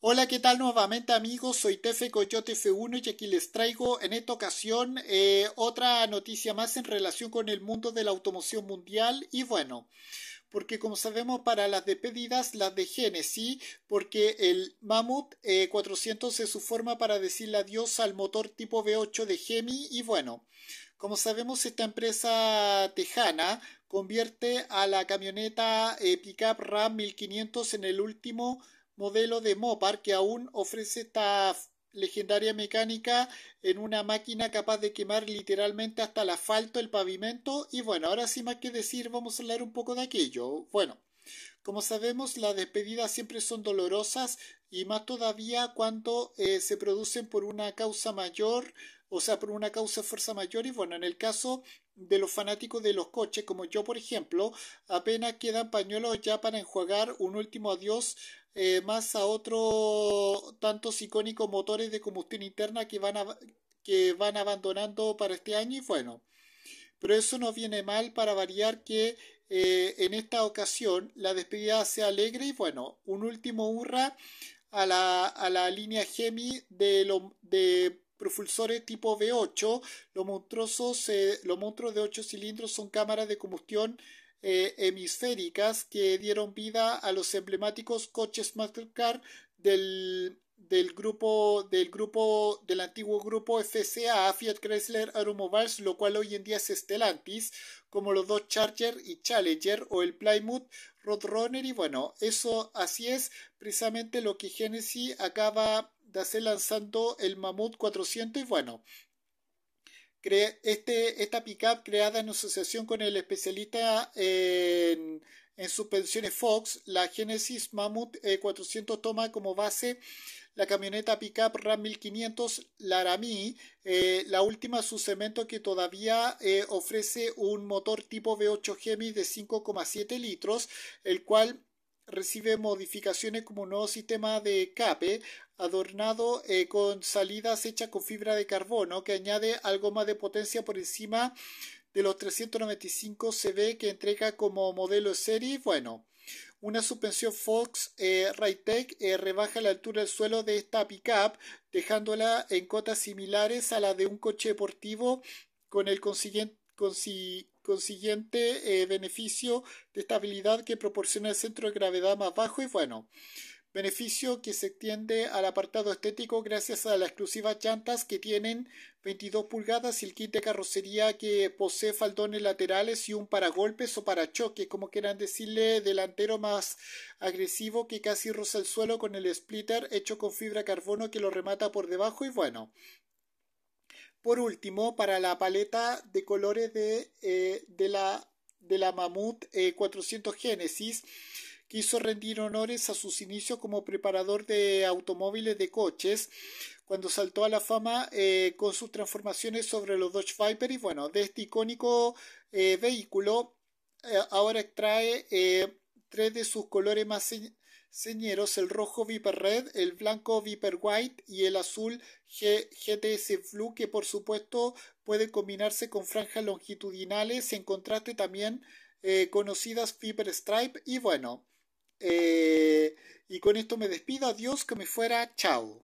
Hola, ¿qué tal nuevamente amigos? Soy Tefe Coyote F1 y aquí les traigo en esta ocasión eh, otra noticia más en relación con el mundo de la automoción mundial y bueno, porque como sabemos para las despedidas las de Genesis, porque el Mammoth 400 es su forma para decirle adiós al motor tipo V8 de Gemi y bueno, como sabemos esta empresa tejana convierte a la camioneta eh, Pickup Ram 1500 en el último modelo de Mopar que aún ofrece esta legendaria mecánica en una máquina capaz de quemar literalmente hasta el asfalto, el pavimento y bueno, ahora sin más que decir vamos a hablar un poco de aquello. Bueno, como sabemos las despedidas siempre son dolorosas y más todavía cuando eh, se producen por una causa mayor, o sea, por una causa de fuerza mayor y bueno, en el caso de los fanáticos de los coches, como yo por ejemplo, apenas quedan pañuelos ya para enjuagar un último adiós eh, más a otros tantos icónicos motores de combustión interna que van, que van abandonando para este año y bueno, pero eso no viene mal para variar que eh, en esta ocasión la despedida sea alegre y bueno, un último hurra a la, a la línea Gemi de, lo, de propulsores tipo V8. Los eh, los monstruos de 8 cilindros son cámaras de combustión eh, hemisféricas que dieron vida a los emblemáticos coches Mastercard del, del grupo del grupo del antiguo grupo FCA Fiat Chrysler Automobiles lo cual hoy en día es Stellantis como los dos Charger y Challenger o el Plymouth Roadrunner y bueno eso así es precisamente lo que Genesis acaba de hacer lanzando el Mamut 400 y bueno este, esta pickup creada en asociación con el especialista en, suspensiones Fox, la Genesis Mammoth 400 e toma como base la camioneta pickup RAM 1500 Laramie, eh, la última su cemento que todavía eh, ofrece un motor tipo V8 Gemi de 5,7 litros, el cual recibe modificaciones como un nuevo sistema de cape adornado eh, con salidas hechas con fibra de carbono que añade algo más de potencia por encima de los 395 CV que entrega como modelo serie. Bueno, una suspensión Fox eh, eh, rebaja la altura del suelo de esta pickup, dejándola en cotas similares a la de un coche deportivo con el consiguiente consiguiente eh, beneficio de estabilidad que proporciona el centro de gravedad más bajo y bueno, beneficio que se extiende al apartado estético gracias a las exclusivas llantas que tienen 22 pulgadas y el kit de carrocería que posee faldones laterales y un paragolpes o parachoques, como quieran decirle, delantero más agresivo que casi roza el suelo con el splitter hecho con fibra carbono que lo remata por debajo y bueno, por último, para la paleta de colores de, eh, de la, de la Mamut 400 eh, Genesis quiso rendir honores a sus inicios como preparador de automóviles de coches, cuando saltó a la fama eh, con sus transformaciones sobre los Dodge Viper y bueno, de este icónico vehículo ahora extrae tres de sus colores más, señeros el rojo Viper Red, el blanco Viper White y el azul GTS Flu que por supuesto puede combinarse con franjas longitudinales en contraste también eh, conocidas Viper Stripe y bueno eh, y con esto me despido adiós que me fuera chao